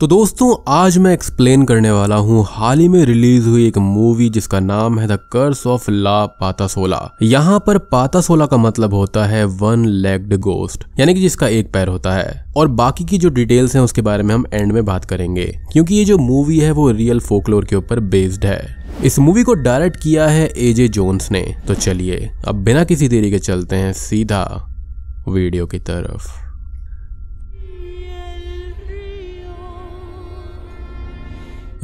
तो दोस्तों आज मैं एक्सप्लेन करने वाला हूँ हाल ही में रिलीज हुई एक मूवी जिसका नाम है द कर्स ऑफ ला पाता सोला यहाँ पर पाता सोला का मतलब होता है वन लेग्ड गोस्ट यानी कि जिसका एक पैर होता है और बाकी की जो डिटेल्स हैं उसके बारे में हम एंड में बात करेंगे क्योंकि ये जो मूवी है वो रियल फोकलोर के ऊपर बेस्ड है इस मूवी को डायरेक्ट किया है एजे जोन्स ने तो चलिए अब बिना किसी देरी के चलते हैं सीधा वीडियो की तरफ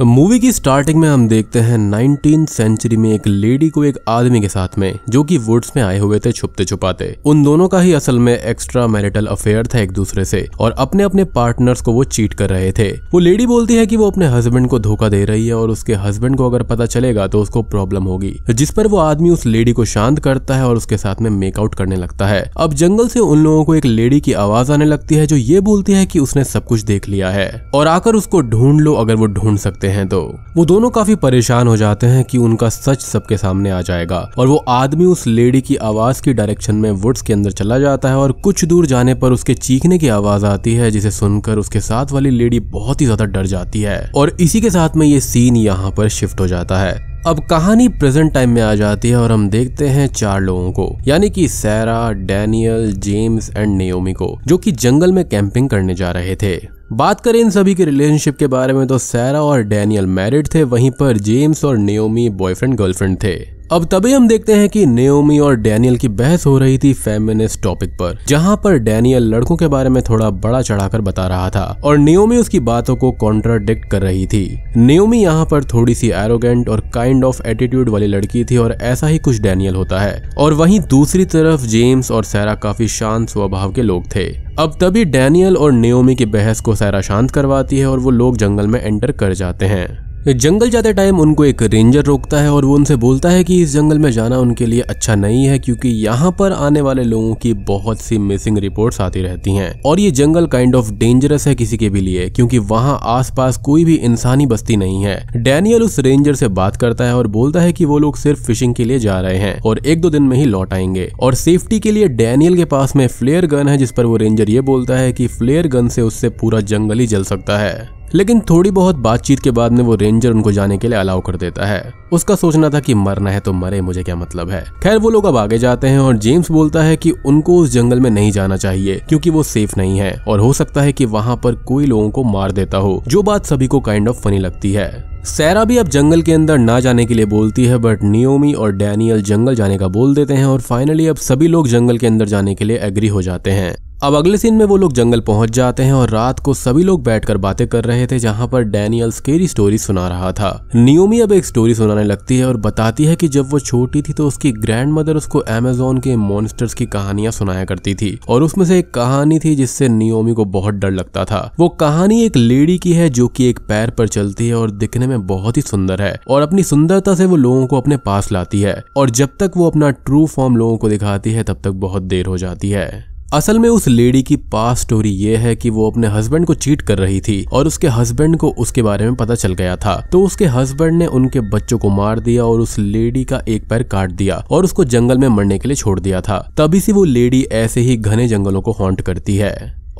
मूवी की स्टार्टिंग में हम देखते हैं नाइनटीन सेंचुरी में एक लेडी को एक आदमी के साथ में जो कि वुड्स में आए हुए थे छुपते छुपाते उन दोनों का ही असल में एक्स्ट्रा मैरिटल अफेयर था एक दूसरे से और अपने अपने पार्टनर्स को वो चीट कर रहे थे वो लेडी बोलती है कि वो अपने हस्बैंड को धोखा दे रही है और उसके हस्बैंड को अगर पता चलेगा तो उसको प्रॉब्लम होगी जिस पर वो आदमी उस लेडी को शांत करता है और उसके साथ में मेकआउट करने लगता है अब जंगल से उन लोगों को एक लेडी की आवाज आने लगती है जो ये बोलती है की उसने सब कुछ देख लिया है और आकर उसको ढूंढ लो अगर वो ढूंढ सकते करते हैं तो वो दोनों काफी परेशान हो जाते हैं कि उनका सच सबके सामने आ जाएगा और वो आदमी उस लेडी की आवाज की डायरेक्शन में वुड्स के अंदर चला जाता है और कुछ दूर जाने पर उसके चीखने की आवाज आती है जिसे सुनकर उसके साथ वाली लेडी बहुत ही ज्यादा डर जाती है और इसी के साथ में ये सीन यहाँ पर शिफ्ट हो जाता है अब कहानी प्रेजेंट टाइम में आ जाती है और हम देखते हैं चार लोगों को यानी कि Sarah Daniel James and Naomi को जो कि जंगल में कैंपिंग करने जा रहे थे बात करें इन सभी के रिलेशनशिप के बारे में तो सैरा और डैनियल मैरिड थे वहीं पर जेम्स और नियोमी बॉयफ्रेंड गर्लफ्रेंड थे अब तभी हम देखते हैं कि नेओमी और डैनियल की बहस हो रही थी फेमिनिस्ट टॉपिक पर जहां पर डैनियल लड़कों के बारे में थोड़ा बड़ा चढ़ाकर बता रहा था और नेओमी उसकी बातों को कॉन्ट्राडिक्ट कर रही थी नेओमी यहां पर थोड़ी सी एरोगेंट और काइंड ऑफ एटीट्यूड वाली लड़की थी और ऐसा ही कुछ डैनियल होता है और वहीं दूसरी तरफ जेम्स और सैरा काफी शांत स्वभाव के लोग थे अब तभी डैनियल और नियोमी की बहस को सैरा शांत करवाती है और वो लोग जंगल में एंटर कर जाते हैं जंगल जाते टाइम उनको एक रेंजर रोकता है और वो उनसे बोलता है कि इस जंगल में जाना उनके लिए अच्छा नहीं है क्योंकि यहाँ पर आने वाले लोगों की बहुत सी मिसिंग रिपोर्ट्स आती रहती हैं और ये जंगल काइंड ऑफ डेंजरस है किसी के भी लिए क्योंकि वहाँ आसपास कोई भी इंसानी बस्ती नहीं है डैनियल उस रेंजर से बात करता है और बोलता है की वो लोग सिर्फ फिशिंग के लिए जा रहे हैं और एक दो दिन में ही लौट आएंगे और सेफ्टी के लिए डैनियल के पास में फ्लेयर गन है जिस पर वो रेंजर ये बोलता है की फ्लेयर गन से उससे पूरा जंगल ही जल सकता है लेकिन थोड़ी बहुत बातचीत के बाद में वो रेंजर उनको जाने के लिए अलाउ कर देता है उसका सोचना था कि मरना है तो मरे मुझे क्या मतलब है खैर वो लोग अब आगे जाते हैं और जेम्स बोलता है कि उनको उस जंगल में नहीं जाना चाहिए क्योंकि वो सेफ नहीं है और हो सकता है कि वहाँ पर कोई लोगों को मार देता हो जो बात सभी को काइंड ऑफ फनी लगती है सैरा भी अब जंगल के अंदर ना जाने के लिए बोलती है बट नियोमी और डैनियल जंगल जाने का बोल देते हैं और फाइनली अब सभी लोग जंगल के अंदर जाने के लिए एग्री हो जाते हैं अब अगले सीन में वो लोग जंगल पहुंच जाते हैं और रात को सभी लोग बैठकर बातें कर रहे थे जहां पर डैनियल स्केरी स्टोरी सुना रहा था नियोमी अब एक स्टोरी सुनाने लगती है और बताती है कि जब वो छोटी थी तो उसकी ग्रैंड मदर उसको एमेजोन के मॉन्स्टर्स की कहानियां सुनाया करती थी और उसमें से एक कहानी थी जिससे नियोमी को बहुत डर लगता था वो कहानी एक लेडी की है जो की एक पैर पर चलती है और दिखने में बहुत ही सुंदर है और अपनी सुंदरता से वो लोगों को अपने पास लाती है और जब तक वो अपना ट्रू फॉर्म लोगों को दिखाती है तब तक बहुत देर हो जाती है असल में उस लेडी की पास स्टोरी ये है कि वो अपने हस्बैंड को चीट कर रही थी और उसके हस्बैंड को उसके बारे में पता चल गया था तो उसके हस्बैंड ने उनके बच्चों को मार दिया और उस लेडी का एक पैर काट दिया और उसको जंगल में मरने के लिए छोड़ दिया था तभी से वो लेडी ऐसे ही घने जंगलों को हॉन्ट करती है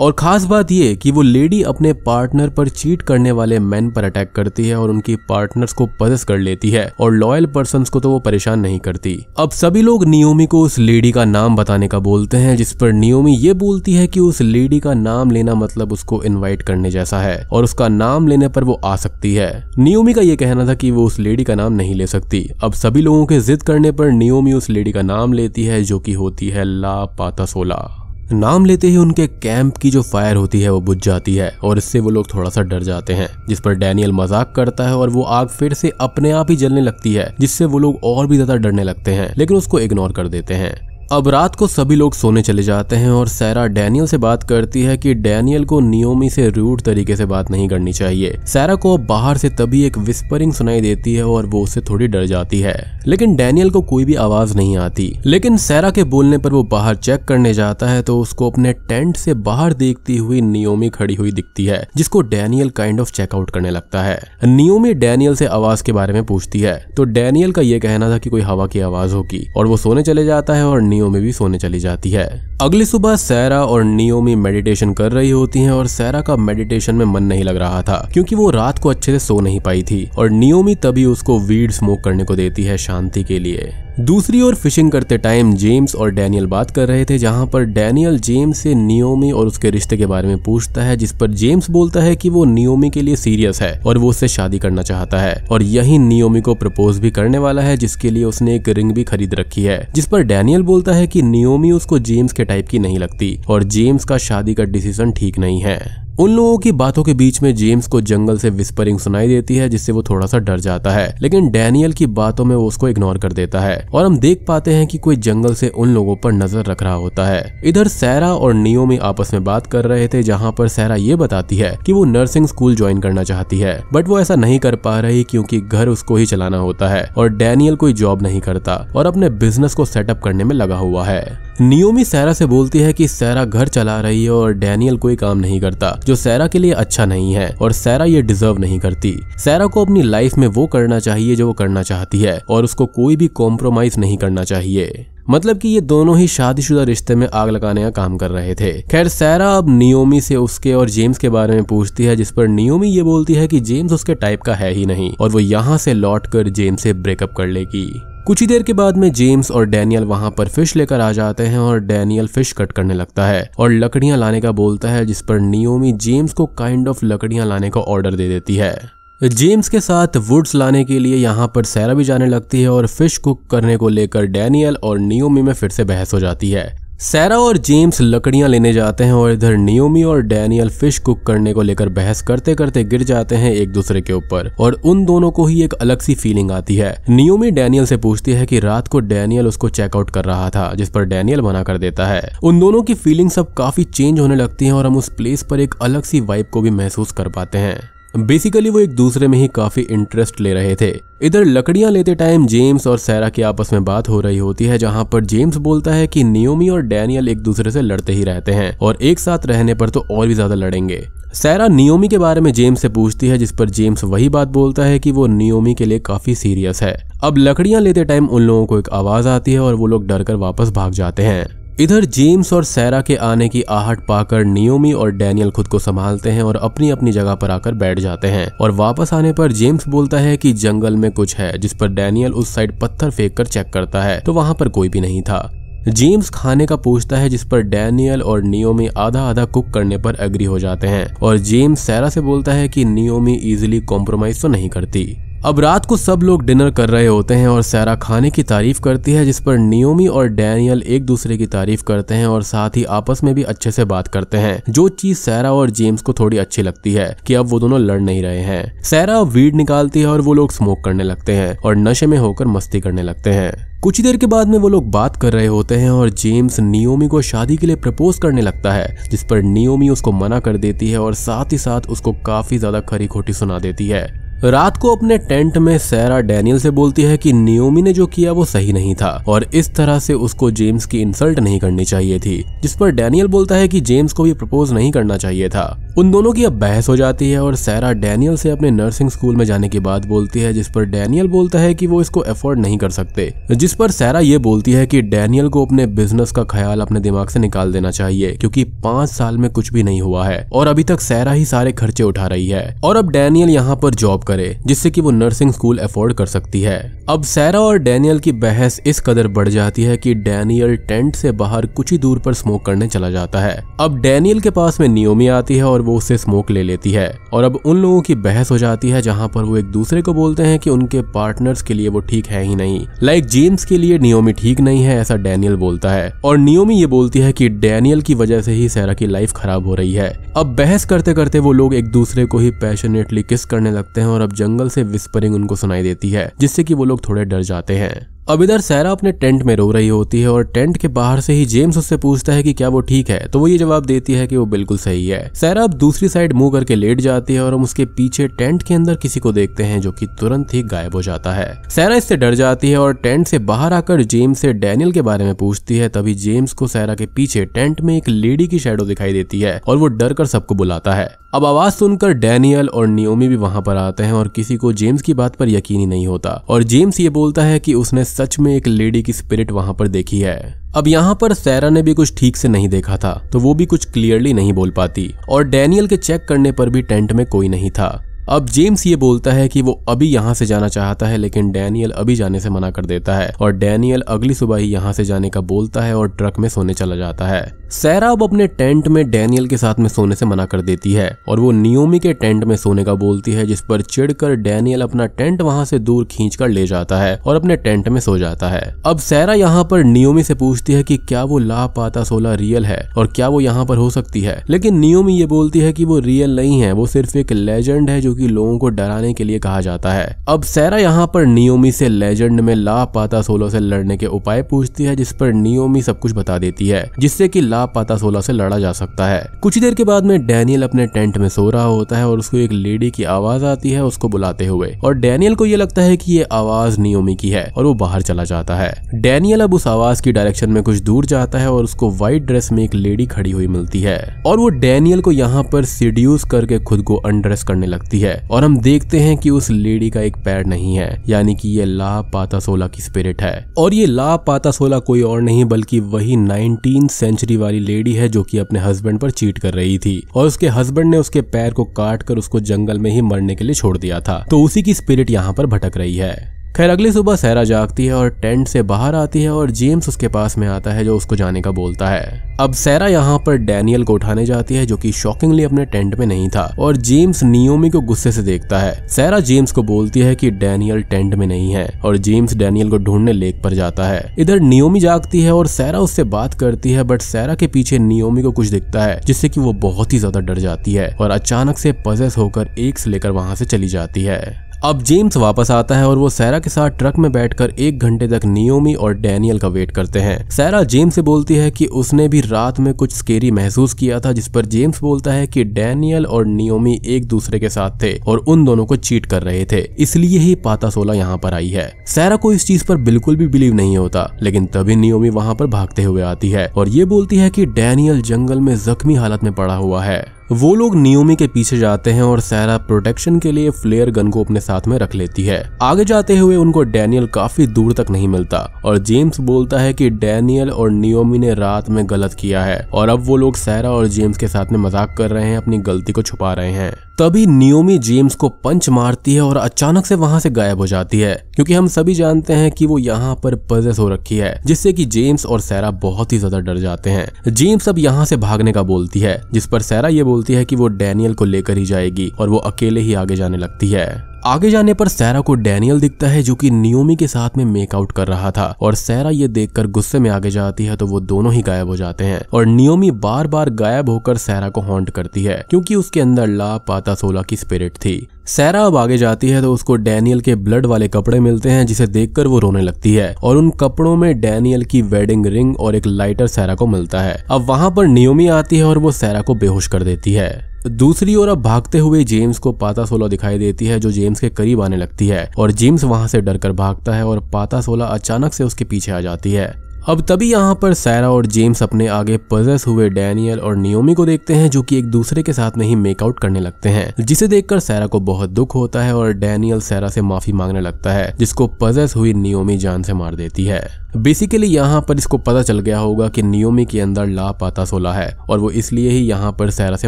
और खास बात यह कि वो लेडी अपने पार्टनर पर चीट करने वाले मैन पर अटैक करती है और उनकी पार्टनर्स को पदस कर लेती है और लॉयल पर्सन को तो वो परेशान नहीं करती अब सभी लोग नियोमी को उस लेडी का नाम बताने का बोलते हैं जिस पर नियोमी ये बोलती है कि उस लेडी का नाम लेना मतलब उसको इन्वाइट करने जैसा है और उसका नाम लेने पर वो आ सकती है नियोमी का ये कहना था कि वो उस लेडी का नाम नहीं ले सकती अब सभी लोगों के जिद करने पर नियोमी उस लेडी का नाम लेती है जो की होती है ला पाता सोला नाम लेते ही उनके कैंप की जो फायर होती है वो बुझ जाती है और इससे वो लोग थोड़ा सा डर जाते हैं जिस पर डैनियल मजाक करता है और वो आग फिर से अपने आप ही जलने लगती है जिससे वो लोग और भी ज्यादा डरने लगते हैं लेकिन उसको इग्नोर कर देते हैं अब रात को सभी लोग सोने चले जाते हैं और सैरा डैनियल से बात करती है कि डैनियल को नियोमी से रूट तरीके से बात नहीं करनी चाहिए सैरा को अब बाहर से तभी एक विस्परिंग सुनाई देती है और वो उससे थोड़ी डर जाती है लेकिन डैनियल को कोई भी आवाज नहीं आती लेकिन सैरा के बोलने पर वो बाहर चेक करने जाता है तो उसको अपने टेंट से बाहर देखती हुई नियोमी खड़ी हुई दिखती है जिसको डैनियल काइंड ऑफ चेकआउट करने लगता है नियोमी डैनियल से आवाज के बारे में पूछती है तो डैनियल का ये कहना था कि कोई हवा की आवाज होगी और वो सोने चले जाता है और में भी सोने चली जाती है अगली सुबह सैरा और नियोमी मेडिटेशन कर रही होती हैं और सैरा का मेडिटेशन में मन नहीं लग रहा था क्योंकि वो रात को अच्छे से सो नहीं पाई थी और नियोमी तभी उसको वीड स्मोक करने को देती है शांति के लिए दूसरी ओर फिशिंग करते टाइम जेम्स और डैनियल बात कर रहे थे जहां पर डैनियल जेम्स से नियोमी और उसके रिश्ते के बारे में पूछता है जिस पर जेम्स बोलता है कि वो नियोमी के लिए सीरियस है और वो उससे शादी करना चाहता है और यही नियोमी को प्रपोज भी करने वाला है जिसके लिए उसने एक रिंग भी खरीद रखी है जिस पर डैनियल बोलता है की नियोमी उसको जेम्स के टाइप की नहीं लगती और जेम्स का शादी का डिसीजन ठीक नहीं है उन लोगों की बातों के बीच में जेम्स को जंगल से विस्परिंग सुनाई देती है जिससे वो थोड़ा सा डर जाता है लेकिन डैनियल की बातों में वो उसको इग्नोर कर देता है और हम देख पाते हैं कि कोई जंगल से उन लोगों पर नजर रख रहा होता है इधर सैरा और नियोमी आपस में बात कर रहे थे जहाँ पर सैरा ये बताती है की वो नर्सिंग स्कूल ज्वाइन करना चाहती है बट वो ऐसा नहीं कर पा रही क्यूँकी घर उसको ही चलाना होता है और डैनियल कोई जॉब नहीं करता और अपने बिजनेस को सेटअप करने में लगा हुआ है नियोमी सैरा से बोलती है कि सैरा घर चला रही है और डैनियल कोई काम नहीं करता जो सैरा के लिए अच्छा नहीं है और सैरा ये डिजर्व नहीं करती सैरा को अपनी लाइफ में वो करना चाहिए जो वो करना चाहती है और उसको कोई भी कॉम्प्रोमाइज नहीं करना चाहिए मतलब कि ये दोनों ही शादीशुदा रिश्ते में आग लगाने का काम कर रहे थे खैर सैरा अब नियोमी से उसके और जेम्स के बारे में पूछती है जिस पर नियोमी ये बोलती है कि जेम्स उसके टाइप का है ही नहीं और वो यहाँ से लौट कर जेम्स से ब्रेकअप कर लेगी कुछ ही देर के बाद में जेम्स और डैनियल वहां पर फिश लेकर आ जाते हैं और डैनियल फिश कट करने लगता है और लकड़ियां लाने का बोलता है जिस पर नियोमी जेम्स को काइंड ऑफ लकड़ियां लाने का ऑर्डर दे देती है जेम्स के साथ वुड्स लाने के लिए यहाँ पर सैरा भी जाने लगती है और फिश कुक करने को लेकर डैनियल और नियोमी में फिर से बहस हो जाती है सैरा और जेम्स लकड़ियां लेने जाते हैं और इधर नियोमी और डैनियल फिश कुक करने को लेकर बहस करते करते गिर जाते हैं एक दूसरे के ऊपर और उन दोनों को ही एक अलग सी फीलिंग आती है नियोमी डैनियल से पूछती है कि रात को डैनियल उसको चेकआउट कर रहा था जिस पर डैनियल मना कर देता है उन दोनों की फीलिंग्स अब काफी चेंज होने लगती है और हम उस प्लेस पर एक अलग सी वाइब को भी महसूस कर पाते हैं बेसिकली वो एक दूसरे में ही काफी इंटरेस्ट ले रहे थे इधर लकड़ियां लेते टाइम जेम्स और सैरा की आपस में बात हो रही होती है जहां पर जेम्स बोलता है कि नियोमी और डैनियल एक दूसरे से लड़ते ही रहते हैं और एक साथ रहने पर तो और भी ज्यादा लड़ेंगे सैरा नियोमी के बारे में जेम्स से पूछती है जिस पर जेम्स वही बात बोलता है कि वो नियोमी के लिए काफी सीरियस है अब लकड़ियां लेते टाइम उन लोगों को एक आवाज आती है और वो लोग डर कर वापस भाग जाते हैं इधर जेम्स और सैरा के आने की आहट पाकर नियोमी और डैनियल खुद को संभालते हैं और अपनी अपनी जगह पर आकर बैठ जाते हैं और वापस आने पर जेम्स बोलता है कि जंगल में कुछ है जिस पर डैनियल उस साइड पत्थर फेंक कर चेक करता है तो वहां पर कोई भी नहीं था जेम्स खाने का पूछता है जिस पर डैनियल और नियोमी आधा आधा कुक करने पर एग्री हो जाते हैं और जेम्स सैरा से बोलता है कि नियोमी इजिली कॉम्प्रोमाइज तो नहीं करती अब रात को सब लोग डिनर कर रहे होते हैं और सैरा खाने की तारीफ करती है जिस पर नियोमी और डैनियल एक दूसरे की तारीफ करते हैं और साथ ही आपस में भी अच्छे से बात करते हैं जो चीज सैरा और जेम्स को थोड़ी अच्छी लगती है कि अब वो दोनों लड़ नहीं रहे हैं सैरा वीड निकालती है और वो लोग स्मोक करने लगते हैं और नशे में होकर मस्ती करने लगते हैं कुछ देर के बाद में वो लोग बात कर रहे होते हैं और जेम्स नियोमी को शादी के लिए प्रपोज करने लगता है जिस पर नियोमी उसको मना कर देती है और साथ ही साथ उसको काफी ज्यादा खरी खोटी सुना देती है रात को अपने टेंट में सैरा डैनियल से बोलती है कि नियोमी ने जो किया वो सही नहीं था और इस तरह से उसको जेम्स की इंसल्ट नहीं करनी चाहिए थी जिस पर डैनियल बोलता है कि जेम्स को भी प्रपोज नहीं करना चाहिए था उन दोनों की अब बहस हो जाती है और सैरा डैनियल से अपने नर्सिंग स्कूल में जाने की बात बोलती है जिस पर डैनियल बोलता है की वो इसको अफोर्ड नहीं कर सकते जिस पर सैरा ये बोलती है की डैनियल को अपने बिजनेस का ख्याल अपने दिमाग से निकाल देना चाहिए क्योंकि पांच साल में कुछ भी नहीं हुआ है और अभी तक सैरा ही सारे खर्चे उठा रही है और अब डैनियल यहाँ पर जॉब करे जिससे कि वो नर्सिंग स्कूल अफोर्ड कर सकती है अब सैरा और डैनियल की बहस इस कदर बढ़ जाती है कि डैनियल टेंट से बाहर कुछ ही दूर पर स्मोक करने चला जाता है अब डैनियल के पास में नियोमी आती है और वो उससे स्मोक ले लेती है और अब उन लोगों की बहस हो जाती है जहाँ पर वो एक दूसरे को बोलते हैं कि उनके पार्टनर्स के लिए वो ठीक है ही नहीं लाइक जेम्स के लिए नियोमी ठीक नहीं है ऐसा डैनियल बोलता है और नियोमी ये बोलती है कि डैनियल की वजह से ही सैरा की लाइफ खराब हो रही है अब बहस करते करते वो लोग एक दूसरे को ही पैशनेटली किस करने लगते हैं और अब जंगल से विस्परिंग उनको सुनाई देती है जिससे कि वो लोग थोड़े डर जाते हैं अब इधर सैरा अपने टेंट में रो रही होती है और टेंट के बाहर से ही जेम्स उससे पूछता है कि क्या वो ठीक है तो वो ये जवाब देती है कि वो बिल्कुल सही है सैरा अब दूसरी साइड मुंह करके लेट जाती है और हम उसके पीछे टेंट के अंदर किसी को देखते हैं जो कि तुरंत ही गायब हो जाता है सैरा इससे डर जाती है और टेंट से बाहर आकर जेम्स से डैनियल के बारे में पूछती है तभी जेम्स को सैरा के पीछे टेंट में एक लेडी की शेडो दिखाई देती है और वो डर कर सबको बुलाता है अब आवाज सुनकर डैनियल और नियोमी भी वहां पर आते हैं और किसी को जेम्स की बात पर यकीन ही नहीं होता और जेम्स ये बोलता है कि उसने सच में एक लेडी की स्पिरिट वहां पर देखी है अब यहाँ पर सैरा ने भी कुछ ठीक से नहीं देखा था तो वो भी कुछ क्लियरली नहीं बोल पाती और डैनियल के चेक करने पर भी टेंट में कोई नहीं था अब जेम्स ये बोलता है कि वो अभी यहाँ से जाना चाहता है लेकिन डैनियल अभी जाने से मना कर देता है और डैनियल अगली सुबह ही यहाँ से जाने का बोलता है और ट्रक में सोने चला जाता है सैरा अब अपने टेंट में डैनियल के साथ में सोने से मना कर देती है और वो नियोमी के टेंट में सोने का बोलती है जिस पर चिढ़कर डैनियल अपना टेंट वहां से दूर खींच कर ले जाता है और अपने टेंट में सो जाता है अब सैरा यहाँ पर नियोमी से पूछती है कि क्या वो लापाता सोला रियल है और क्या वो यहाँ पर हो सकती है लेकिन नियोमी ये बोलती है की वो रियल नहीं है वो सिर्फ एक लेजेंड है जो की लोगों को डराने के लिए कहा जाता है अब सैरा यहाँ पर नियोमी से लेजेंड में लापाता सोलो से लड़ने के उपाय पूछती है जिस पर नियोमी सब कुछ बता देती है जिससे की लापता पातासोला से लड़ा जा सकता है कुछ ही देर के बाद में डैनियल अपने टेंट में सो रहा होता है और उसको एक लेडी की आवाज आती है उसको बुलाते हुए और डैनियल को ये लगता है की ये आवाज नियोमी की है और वो बाहर चला जाता है डैनियल अब उस आवाज की डायरेक्शन में कुछ दूर जाता है और उसको व्हाइट ड्रेस में एक लेडी खड़ी हुई मिलती है और वो डैनियल को यहाँ पर सीड्यूस करके खुद को अनड्रेस करने लगती है और हम देखते हैं कि उस लेडी का एक पैर नहीं है यानी कि ये ला पाता सोला की स्पिरिट है और ये ला पाता सोला कोई और नहीं बल्कि वही नाइनटीन सेंचुरी वाली लेडी है जो कि अपने हस्बैंड पर चीट कर रही थी और उसके हस्बैंड ने उसके पैर को काट कर उसको जंगल में ही मरने के लिए छोड़ दिया था तो उसी की स्पिरिट यहाँ पर भटक रही है खैर अगली सुबह सहरा जागती है और टेंट से बाहर आती है और जेम्स उसके पास में आता है जो उसको जाने का बोलता है अब सहरा यहाँ पर डैनियल को उठाने जाती है जो कि शॉकिंगली अपने टेंट में नहीं था और जेम्स नियोमी को गुस्से से देखता है सहरा जेम्स को बोलती है कि डैनियल टेंट में नहीं है और जेम्स डैनियल को ढूंढने लेक पर जाता है इधर नियोमी जागती है और सहरा उससे बात करती है बट सहरा के पीछे नियोमी को कुछ दिखता है जिससे की वो बहुत ही ज्यादा डर जाती है और अचानक से पजेस होकर एक से लेकर वहां से चली जाती है अब जेम्स वापस आता है और वो सैरा के साथ ट्रक में बैठकर एक घंटे तक नियोमी और डैनियल का वेट करते हैं सैरा जेम्स से बोलती है कि उसने भी रात में कुछ स्केरी महसूस किया था जिस पर जेम्स बोलता है कि डैनियल और नियोमी एक दूसरे के साथ थे और उन दोनों को चीट कर रहे थे इसलिए ही पाता सोला यहाँ पर आई है सैरा को इस चीज पर बिल्कुल भी बिलीव नहीं होता लेकिन तभी नियोमी वहाँ पर भागते हुए आती है और ये बोलती है की डैनियल जंगल में जख्मी हालत में पड़ा हुआ है वो लोग नियोमी के पीछे जाते हैं और सैरा प्रोटेक्शन के लिए फ्लेयर गन को अपने साथ में रख लेती है आगे जाते हुए उनको डैनियल काफी दूर तक नहीं मिलता और जेम्स बोलता है कि डैनियल और नियोमी ने रात में गलत किया है और अब वो लोग सैरा और जेम्स के साथ में मजाक कर रहे हैं अपनी गलती को छुपा रहे हैं तभी नियोमी जेम्स को पंच मारती है और अचानक से वहां से गायब हो जाती है क्योंकि हम सभी जानते हैं कि वो यहाँ पर पजेस हो रखी है जिससे कि जेम्स और सैरा बहुत ही ज्यादा डर जाते हैं जेम्स अब यहाँ से भागने का बोलती है जिस पर सैरा ये बोलती है कि वो डैनियल को लेकर ही जाएगी और वो अकेले ही आगे जाने लगती है आगे जाने पर सैरा को डैनियल दिखता है जो कि नियोमी के साथ में मेकआउट कर रहा था और सैरा ये देखकर गुस्से में आगे जाती है तो वो दोनों ही गायब हो जाते हैं और नियोमी बार बार गायब होकर सैरा को हॉन्ट करती है क्योंकि उसके अंदर ला पाता सोला की स्पिरिट थी सैरा अब आगे जाती है तो उसको डैनियल के ब्लड वाले कपड़े मिलते हैं जिसे देखकर वो रोने लगती है और उन कपड़ों में डैनियल की वेडिंग रिंग और एक लाइटर सैरा को मिलता है अब वहां पर नियोमी आती है और वो सैरा को बेहोश कर देती है दूसरी ओर अब भागते हुए जेम्स को पाता सोला दिखाई देती है जो जेम्स के करीब आने लगती है और जेम्स वहां से डरकर भागता है और पाता सोला अचानक से उसके पीछे आ जाती है अब तभी यहाँ पर सैरा और जेम्स अपने आगे पजस हुए डैनियल और नियोमी को देखते हैं जो कि एक दूसरे के साथ नहीं मेकआउट करने लगते हैं जिसे देखकर सैरा को बहुत दुख होता है और डैनियल सैरा से माफी मांगने लगता है जिसको पजस हुई नियोमी जान से मार देती है बेसिकली यहाँ पर इसको पता चल गया होगा कि नियोमी के अंदर ला पाता सोला है और वो इसलिए ही यहाँ पर सहरा से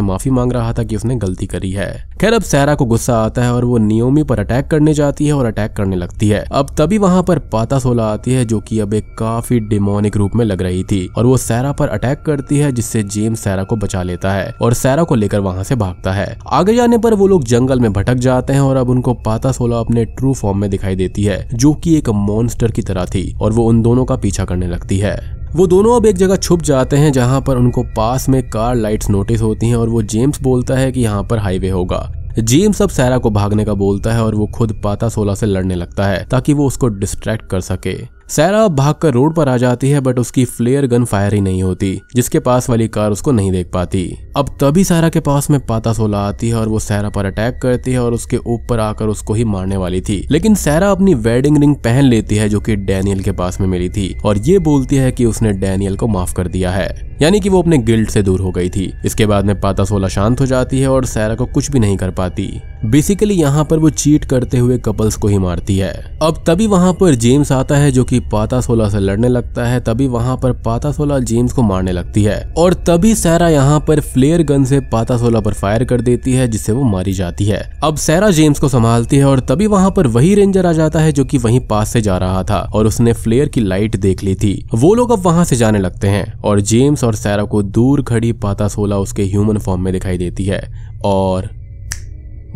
माफी मांग रहा था कि उसने गलती करी है खैर अब सहरा को गुस्सा आता है और वो नियोमी पर अटैक करने जाती है और अटैक करने लगती है अब तभी वहाँ पर पाता सोला आती है जो की अब एक काफी डिमोनिक रूप में लग रही थी और वो सहरा पर अटैक करती है जिससे जेम सहरा को बचा लेता है और सहरा को लेकर वहाँ से भागता है आगे जाने पर वो लोग जंगल में भटक जाते हैं और अब उनको पाता सोला अपने ट्रू फॉर्म में दिखाई देती है जो की एक मॉन्स्टर की तरह थी और वो उन दोनों का पीछा करने लगती है वो दोनों अब एक जगह छुप जाते हैं जहां पर उनको पास में कार लाइट्स नोटिस होती हैं और वो जेम्स बोलता है कि यहाँ पर हाईवे होगा जेम्स अब सैरा को भागने का बोलता है और वो खुद पाता सोला से लड़ने लगता है ताकि वो उसको डिस्ट्रैक्ट कर सके सैरा भागकर रोड पर आ जाती है बट उसकी फ्लेयर गन फायर ही नहीं होती जिसके पास वाली कार उसको नहीं देख पाती अब तभी सैरा के पास में पाता सोला आती है और वो सैरा पर अटैक करती है और उसके ऊपर आकर उसको ही मारने वाली थी लेकिन सैरा अपनी वेडिंग रिंग पहन लेती है जो की डैनियल के पास में मिली थी और ये बोलती है की उसने डैनियल को माफ कर दिया है यानी कि वो अपने गिल्ट से दूर हो गई थी इसके बाद में पाता सोला शांत हो जाती है और सैरा को कुछ भी नहीं कर पाती बेसिकली यहाँ पर वो चीट करते हुए कपल्स को ही मारती है अब तभी वहां पर जेम्स आता है जो कि पाता सोला से लड़ने लगता है तभी वहां पर पाता सोला जेम्स को मारने लगती है और तभी सैरा यहाँ पर फ्लेयर गन से पाता सोला पर फायर कर देती है जिससे वो मारी जाती है अब सैरा जेम्स को संभालती है और तभी वहां पर वही रेंजर आ जाता है जो की वही पास से जा रहा था और उसने फ्लेयर की लाइट देख ली थी वो लोग अब वहां से जाने लगते हैं और जेम्स और सैरा को दूर खड़ी पाता सोला उसके ह्यूमन फॉर्म में दिखाई देती है और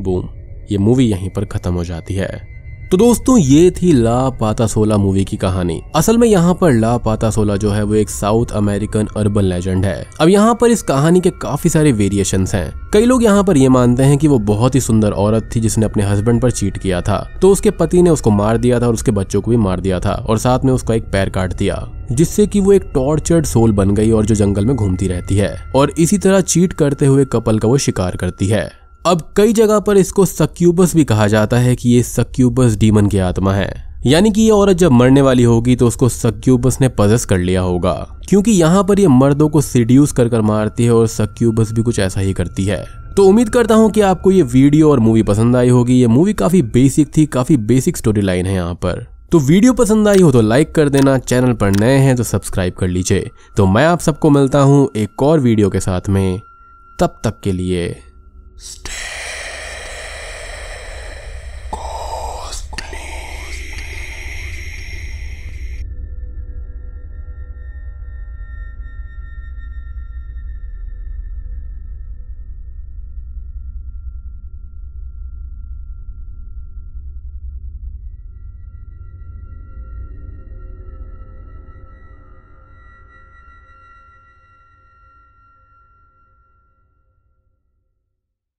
बूम ये मूवी यहीं पर खत्म हो जाती है तो दोस्तों ये थी ला पाता सोला मूवी की कहानी असल में यहाँ पर ला पाता सोला जो है वो एक साउथ अमेरिकन अर्बन लेजेंड है अब यहाँ पर इस कहानी के काफी सारे वेरिएशंस हैं कई लोग यहाँ पर ये मानते हैं कि वो बहुत ही सुंदर औरत थी जिसने अपने हस्बैंड पर चीट किया था तो उसके पति ने उसको मार दिया था और उसके बच्चों को भी मार दिया था और साथ में उसका एक पैर काट दिया जिससे कि वो एक टॉर्चर्ड सोल बन गई और जो जंगल में घूमती रहती है और इसी तरह चीट करते हुए कपल का वो शिकार करती है अब कई जगह पर इसको सक्यूबस भी कहा जाता है कि ये सक्यूबस डीमन की आत्मा है यानी कि ये औरत जब मरने वाली होगी तो उसको सक्यूबस ने पजस कर लिया होगा क्योंकि यहाँ पर ये मर्दों को सीड्यूस कर कर मारती है और सक्यूबस भी कुछ ऐसा ही करती है तो उम्मीद करता हूँ कि आपको ये वीडियो और मूवी पसंद आई होगी ये मूवी काफी बेसिक थी काफी बेसिक स्टोरी लाइन है यहाँ पर तो वीडियो पसंद आई हो तो लाइक कर देना चैनल पर नए हैं तो सब्सक्राइब कर लीजिए तो मैं आप सबको मिलता हूँ एक और वीडियो के साथ में तब तक के लिए Stay